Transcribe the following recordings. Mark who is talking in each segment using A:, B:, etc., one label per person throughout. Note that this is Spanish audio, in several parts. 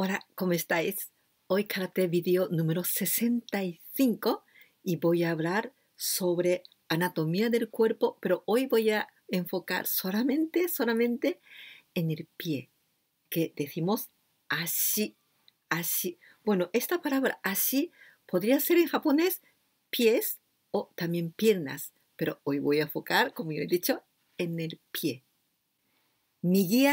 A: Hola, ¿cómo estáis? Hoy karate video número 65 y voy a hablar sobre anatomía del cuerpo, pero hoy voy a enfocar solamente, solamente en el pie, que decimos así, así. Bueno, esta palabra así podría ser en japonés pies o también piernas, pero hoy voy a enfocar, como yo he dicho, en el pie. Migui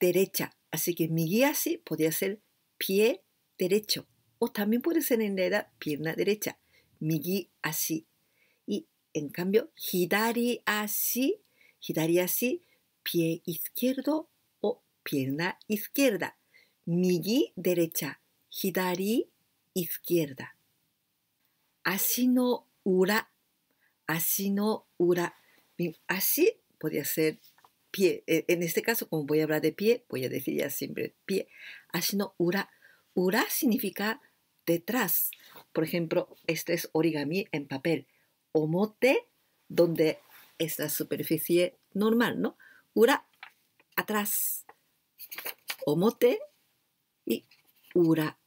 A: derecha. Así que migi así podría ser pie derecho. O también puede ser en edad pierna derecha. Migi así. Y en cambio, hidari así, hidari así, pie izquierdo o pierna izquierda. Migi derecha, hidari izquierda. Así no ura así no ura. Así podría ser pie. E, en este caso, como voy a hablar de pie, voy a decir ya siempre pie. Así no ura. Ura significa detrás. Por ejemplo, este es origami en papel. Omote, donde es la superficie normal, ¿no? Ura, atrás. Omote y ura.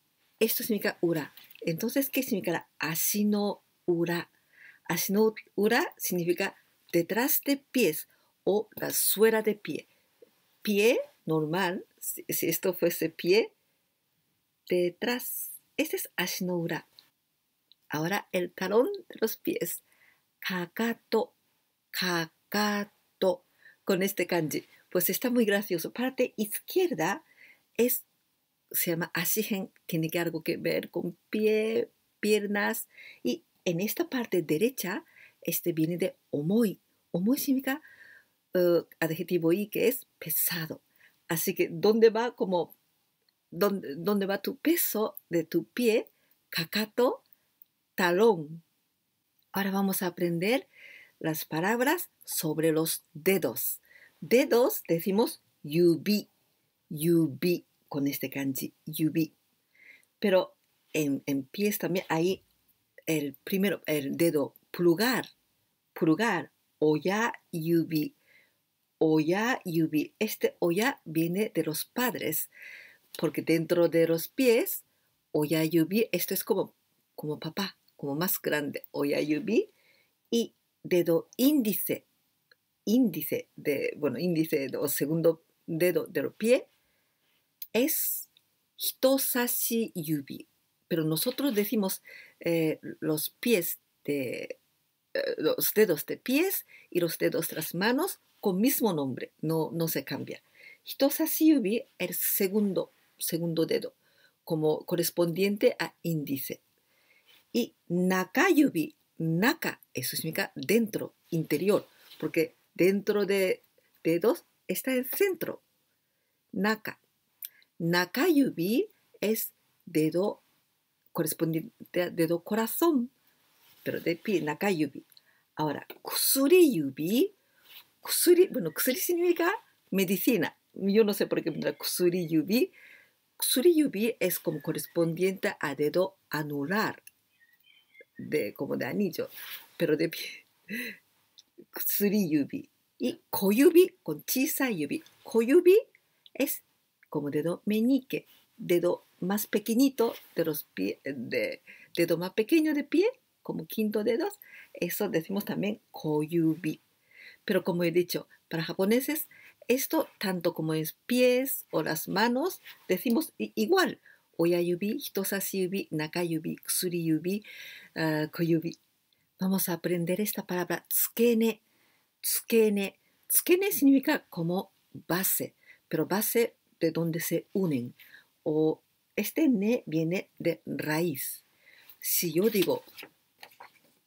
A: Esto significa ura. Entonces, ¿qué significa Así no ura significa detrás de pies o la suela de pie. Pie normal, si, esto fuese pie, detrás. Este es Ashinoura. Ahora el talón de los pies. Kakato, kakato. Con este kanji. Pues está muy gracioso. Parte izquierda es, se llama ashigen. Tiene que algo que ver con pie, piernas. Y en esta parte derecha, este viene de omoi. Omoi significa eh, adjetivo y que es pesado. Así que ¿dónde va como dónde, dónde va tu peso de tu pie? Cacato, talón. Ahora vamos a aprender las palabras sobre los dedos. Dedos decimos yubi, yubi con este kanji, yubi. Pero en, en pies también hay el primero, el dedo pulgar, pulgar, oya yubi, oya yubi. Este oya viene de los padres, porque dentro de los pies, oya yubi, esto es como, como papá, como más grande, oya yubi, y dedo índice, índice de, bueno, índice o segundo dedo del pie, es hitosashi yubi pero nosotros decimos eh, los pies de eh, los dedos de pies y los dedos de manos con mismo nombre, no, no se cambia. Hitosasiyubi, el segundo, segundo dedo, como correspondiente a índice. Y nakayubi, naka, eso significa dentro, interior, porque dentro de dedos está el centro. Naka. Nakayubi es dedo correspondiente a dedo corazón, pero de pie, nakayubi. Ahora, kusuri yubi, bueno, kusuri significa medicina. Yo no sé por qué kusuri yubi. Kusuri yubi es como correspondiente a dedo anular, de, como de anillo, pero de pie. Kusuri yubi. Y koyubi con chisa yubi. Koyubi es como dedo meñique dedo más pequeñito de los pies, eh, dedo más pequeño de pie, como quinto dedos, eso decimos también koyubi. Pero como he dicho, para japoneses, esto tanto como es pies o las manos, decimos igual. Oyayubi, hitosasiyubi, nakayubi, ah, koyubi. Vamos a aprender esta palabra tsukene, tsukene. Tsukene significa como base, pero base de donde se unen o este ne viene de raíz. Si yo digo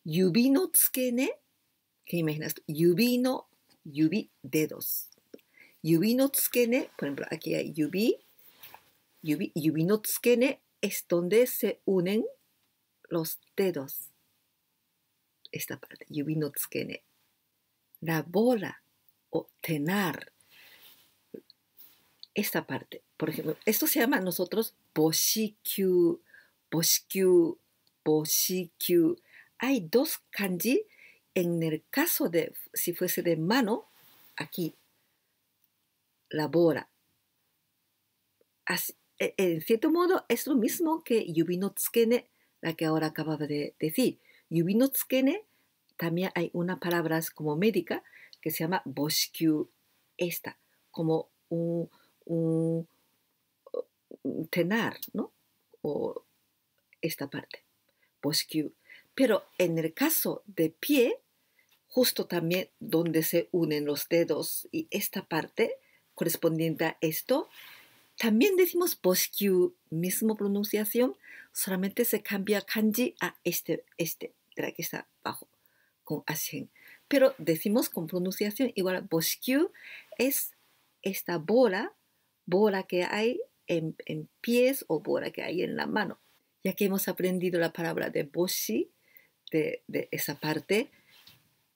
A: yubi no tsuke ne, ¿qué imaginas? Yubi no, yubi, dedos. Yubi no tsuke por ejemplo, aquí hay yubi, yubi, yubi no tsuke es donde se unen los dedos. Esta parte, yubi no tsuke La bola o tenar. Esta parte, por ejemplo, esto se llama nosotros boshikyu, boshikyu, boshikyu. Hay dos kanji en el caso de, si fuese de mano, aquí, labora. Así, e, en cierto modo, es lo mismo que yubi no tsukene, la que ahora acababa de decir. Yubi no tsukene, también hay una palabra como médica que se llama boshikyu. Esta, como un Tenar, ¿no? O esta parte, posque. Pues, pero en el caso de pie, justo también donde se unen los dedos y esta parte correspondiente a esto, también decimos posque, pues, mismo pronunciación, solamente se cambia kanji a este, este, de que está abajo, con asien. Pero decimos con pronunciación igual, bosque pues, es esta bola, bola que hay en, pies o por hay en la mano. Ya que hemos aprendido la palabra de boshi, de, de esa parte,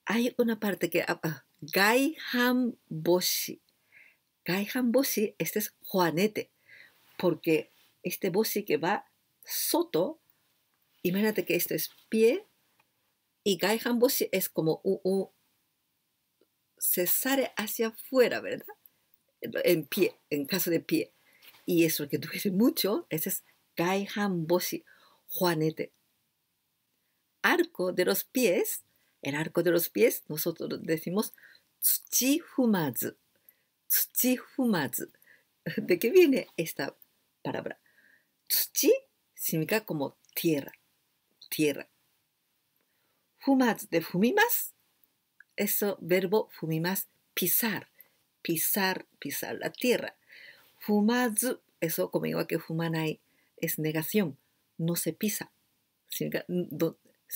A: hay una parte que... Ah, ah, gaiham Boshi. Gaiham Boshi, este es Juanete, porque este Boshi que va soto, imagínate que este es pie, y gaiham Boshi es como un, se sale hacia afuera, ¿verdad? En pie, en caso de pie y eso que duele mucho, ese es Boshi, juanete. Arco de los pies, el arco de los pies, nosotros decimos tsuchifumazu. Tsuchifumazu. ¿De qué viene esta palabra? Tsuchi significa como tierra, tierra. fumaz de fumimas, eso verbo fumimas, pisar, pisar, pisar la tierra fumazu, eso como que fumanai, es negación, no se pisa.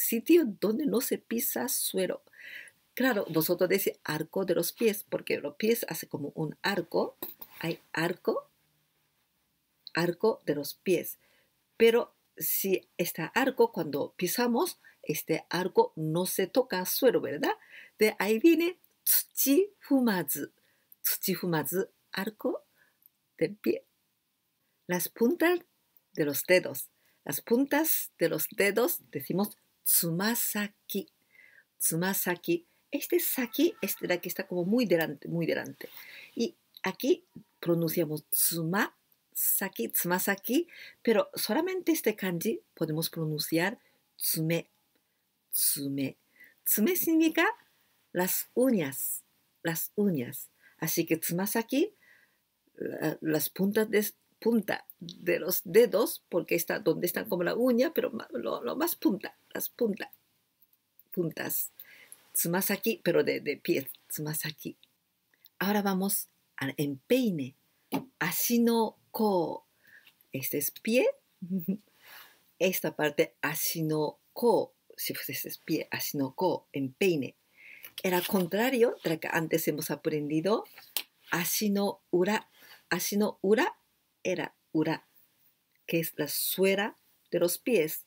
A: sitio donde no se pisa suero. Claro, vosotros decís arco de los pies, porque los pies hace como un arco. Hay arco, arco de los pies. Pero si está arco, cuando pisamos, este arco no se toca suero, ¿verdad? De ahí viene tsuchi fumazu. Tsuchi fumazu, arco pie. Las puntas de los dedos. Las puntas de los dedos decimos tsumasaki. Tsumasaki. Este saki este de que está como muy delante, muy delante. Y aquí pronunciamos tsumasaki, tsumasaki, pero solamente este kanji podemos pronunciar tsume. Tsume. Tsume significa las uñas, las uñas. Así que tsumasaki las puntas de, punta de los dedos, porque está donde están como la uña, pero lo, más punta, las puntas, puntas, aquí pero de, de más aquí Ahora vamos al empeine, así ko, este es pie, esta parte así ko, si fuese este pie, asino ko, empeine. Era contrario de lo que antes hemos aprendido, así ura Asino ura era ura, que es la suela de los pies.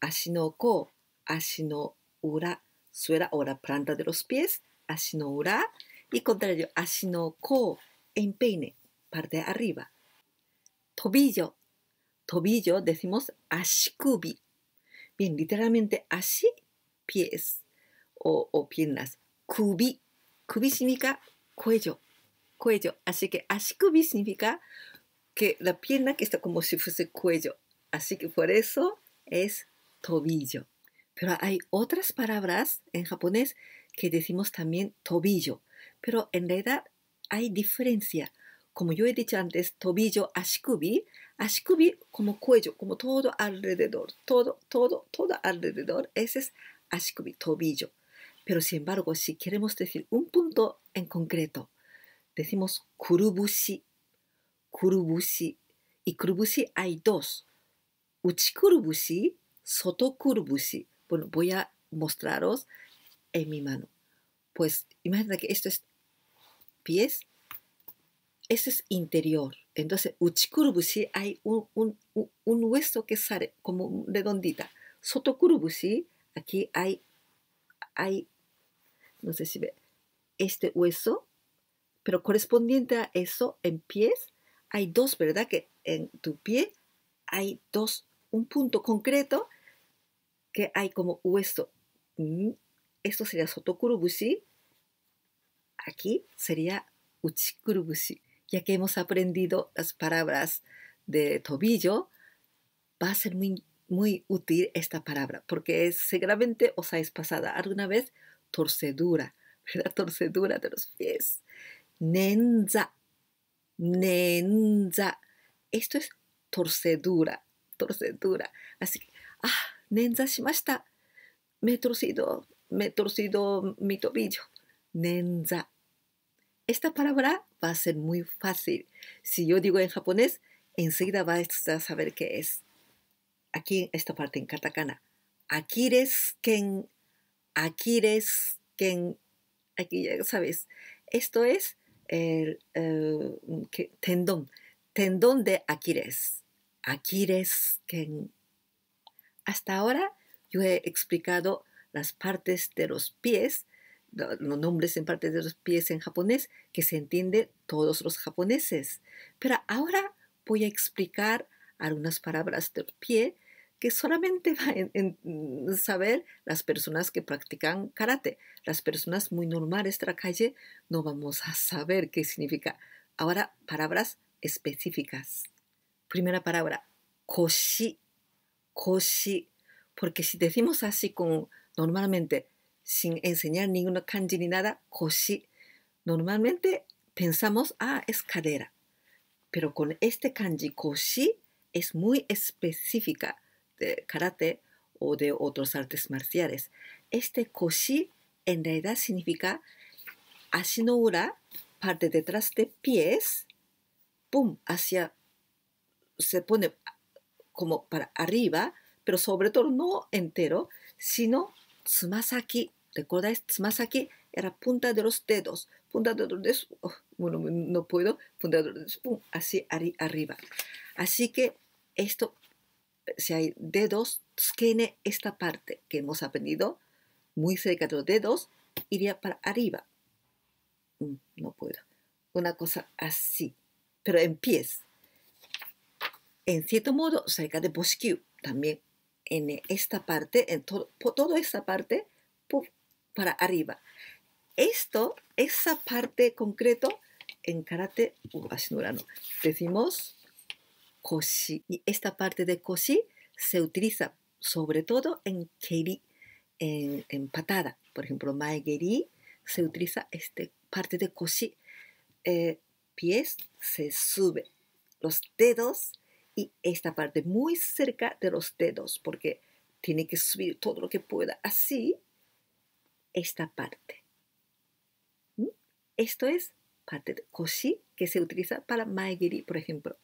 A: Así no ko, así ura, suela o la planta de los pies, asino ura. Y contrario, así no en peine, parte de arriba. Tobillo. Tobillo decimos ashikubi. Bien, literalmente ashi, pies o, o piernas. Kubi. Kubi significa cuello cuello. Así que ashikubi significa que la pierna que está como si fuese cuello. Así que por eso es tobillo. Pero hay otras palabras en japonés que decimos también tobillo. Pero en realidad hay diferencia. Como yo he dicho antes, tobillo, ashikubi. Ashikubi como cuello, como todo alrededor. Todo, todo, todo alrededor. Ese es ashikubi, tobillo. Pero sin embargo, si queremos decir un punto en concreto, decimos kurubushi, kurubushi. Y kurubushi hay dos. Uchi kurubushi, soto Bueno, voy a mostraros en mi mano. Pues imagina que esto es pies, esto es interior. Entonces, uchi hay un, hueso que sale como redondita. Soto aquí hay, hay, no sé si ve, este hueso pero correspondiente a eso, en pies, hay dos, ¿verdad? Que en tu pie hay dos, un punto concreto que hay como hueso. Mm, esto sería sotokurubushi. Aquí sería uchikurubushi. Ya que hemos aprendido las palabras de tobillo, va a ser muy, muy útil esta palabra, porque seguramente os habéis pasado alguna vez torcedura, ¿verdad? Torcedura de los pies. Nenza. Nenza. Esto es torcedura. Torcedura. Así que, ah, nenza shimashita. Me he torcido, me he torcido mi tobillo. Nenza. Esta palabra va a ser muy fácil. Si yo digo en japonés, enseguida vas a saber qué es. Aquí esta parte, en katakana. Akires ken. ken. Aquí ya sabes. Esto es el, mm, tendón, tendón de Aquiles. Aquiles, que hasta ahora yo he explicado las partes de los pies, los nombres en partes de los pies en japonés, que se entiende todos los japoneses. Pero ahora voy a explicar algunas palabras del pie que solamente va a mm, saber las personas que practican karate. Las personas muy normales de la calle no vamos a saber qué significa. Ahora, palabras específicas. Primera palabra, koshi. Koshi. Porque si decimos así con normalmente, sin enseñar ninguna kanji ni nada, koshi. Normalmente pensamos, ah, es cadera. Pero con este kanji koshi es muy específica de este, karate o de otros artes marciales. Este koshi en realidad significa Ashinura, parte detrás de pies, pum, hacia, se pone como para arriba, pero sobre todo no entero, sino tsumasaki. ¿Recordáis? Tsumasaki era punta de los dedos, punta de los dedos, oh, bueno, no puedo, punta de los dedos, pum, así arriba. Así que esto si hay dedos, en esta parte que hemos aprendido muy cerca de los dedos, iría para arriba. Mm, no puedo. Una cosa así. Pero en pies. En cierto modo, cerca de bosque también. En esta parte, en todo, toda esta parte, para arriba. Esto, esa parte concreto, en karate, uh, decimos y esta parte de koshi se utiliza sobre todo en keri, en, en patada. Por ejemplo, maegeri se utiliza esta parte de koshi. Eh, pies se sube, los dedos y esta parte muy cerca de los dedos porque tiene que subir todo lo que pueda. Así, esta parte. ¿Mm? Esto es parte de koshi que se utiliza para maegeri, por ejemplo.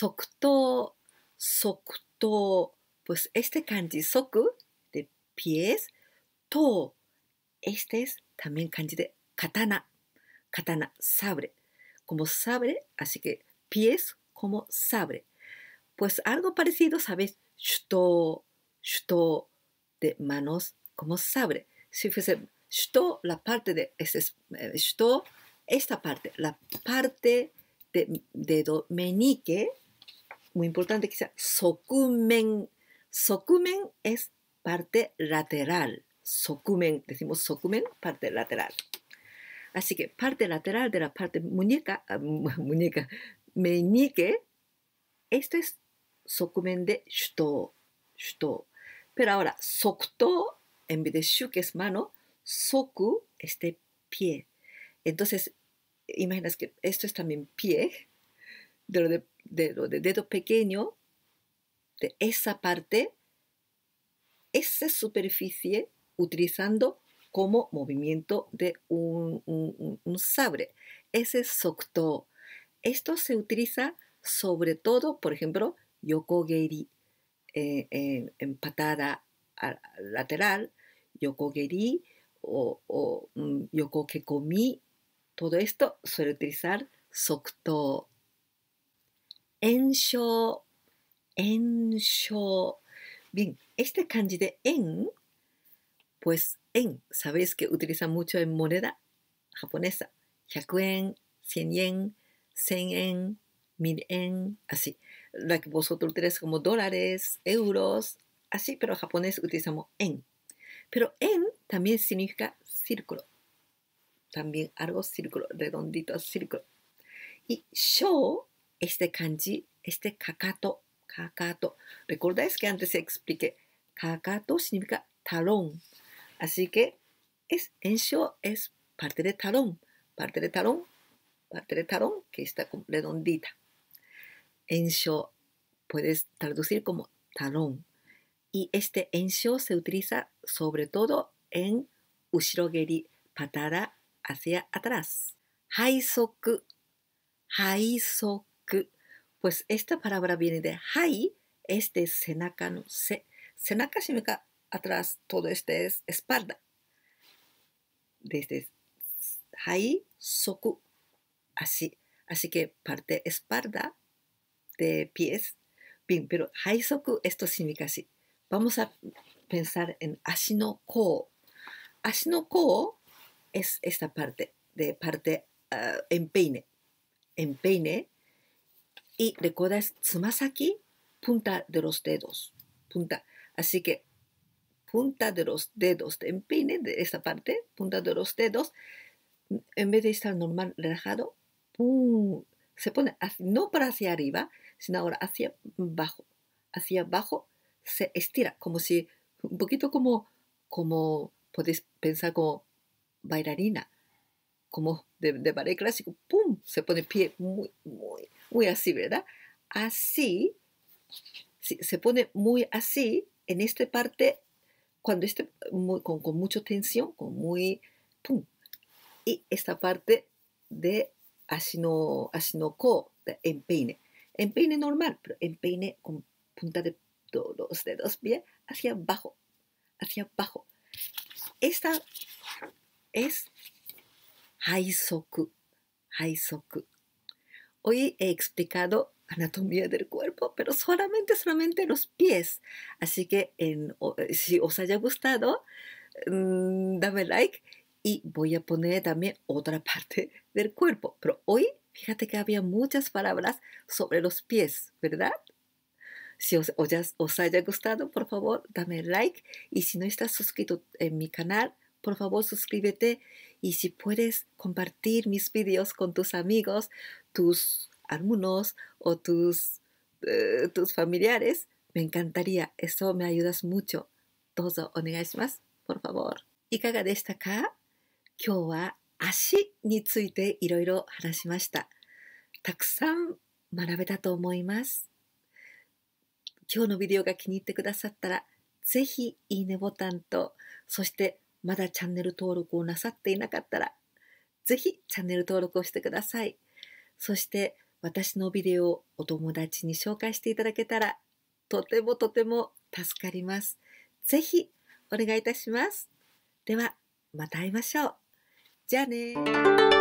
A: Sokto, sokto, pues este kanji soku de pies, to, este es también kanji de katana, katana, sabre, como sabre, así que pies como sabre. Pues algo parecido, ¿sabes? Shuto, shuto, de manos como sabre. Si fuese shuto, la parte de, este eh, esta parte, la parte de dedo meñique, muy importante que sea sokumen. Sokumen es parte lateral. Sokumen, decimos sokumen, parte lateral. Así que parte lateral de la parte muñeca, ah, muñeca, meñique, esto es sokumen de shuto, shuto. Pero ahora, sokto, en vez de shu, que es mano, soku, este pie. Entonces, imaginas que esto es también pie, de lo de de los dedos pequeños, de esa parte, esa superficie, utilizando como movimiento de un, sabre. Ese sokto. Esto se utiliza sobre todo, por ejemplo, yokogeri, eh, en patada lateral, yokogeri o, o mm, yokokekomi. Todo esto suele utilizar sokto. En-sho. Bien. este kanji de en, pues en, sabéis que utiliza mucho en moneda japonesa. 100 yen, 100 yen, 100 en así. La que vosotros utilizáis como dólares, euros, así, pero en japonés utilizamos en. Pero en también significa círculo. También algo círculo, redondito, círculo. Y show este kanji, este kakato, kakato. ¿Recordáis que antes se expliqué? Kakato significa talón. Así que es ensho es parte de talón, parte de talón, parte de talón que está redondita. Ensho puedes traducir como talón. Y este ensho se utiliza sobre todo en ushirogeri, patada hacia atrás. Haisoku, haisoku. Pues esta palabra viene de hai, este senaka no se. Senaka significa atrás, todo este es espalda. Desde hai, soku, así. Así que parte espalda de pies. Bien, pero hai soku, esto significa así. Vamos a pensar en ashi no ko. Ashi es esta parte, de parte peine ah, empeine. Empeine y recuerda, es aquí? punta de los dedos. Punta. Así que punta de los dedos de empine de esta parte, punta de los dedos, en vez de estar normal, relajado, se pone no para hacia arriba, sino ahora hacia abajo. Hacia abajo se estira, como si, un poquito como, como podéis pensar como bailarina como de, de ballet clásico, Se pone pie muy, muy, muy así, ¿verdad? Así, se pone muy así en esta parte, cuando esté con, con mucha tensión, con muy, ¡pum! Y esta parte de asino, no de empeine. Empeine normal, pero empeine con punta de los dedos bien hacia abajo, hacia abajo. Esta es Haisoku. Hoy he explicado anatomía del cuerpo, pero solamente, solamente los pies. Así que si os haya gustado, mm, dame like y voy a poner también otra parte del cuerpo. Pero hoy, fíjate que había muchas palabras sobre los pies, ¿verdad? Si os, os haya gustado, por favor, dame like. Y si no estás suscrito en mi canal, por favor, suscríbete Y si puedes compartir mis vídeos con tus amigos, tus alumnos o tus, eh, tus familiares, me encantaría. Eso me ayudas mucho. どうぞお願いします。por favor。いかがでしたか今日は足についていろいろ話しました。たくさん学べたと思います。今日のビデオが気に入ってくださったら、ぜひいいねボタンと、そしてまだチャンネル登録をなさっていなかったら、ぜひチャンネル登録をしてください。そして私のビデオをお友達に紹介していただけたら、とてもとても助かります。ぜひお願いいたします。では、また会いましょう。じゃあね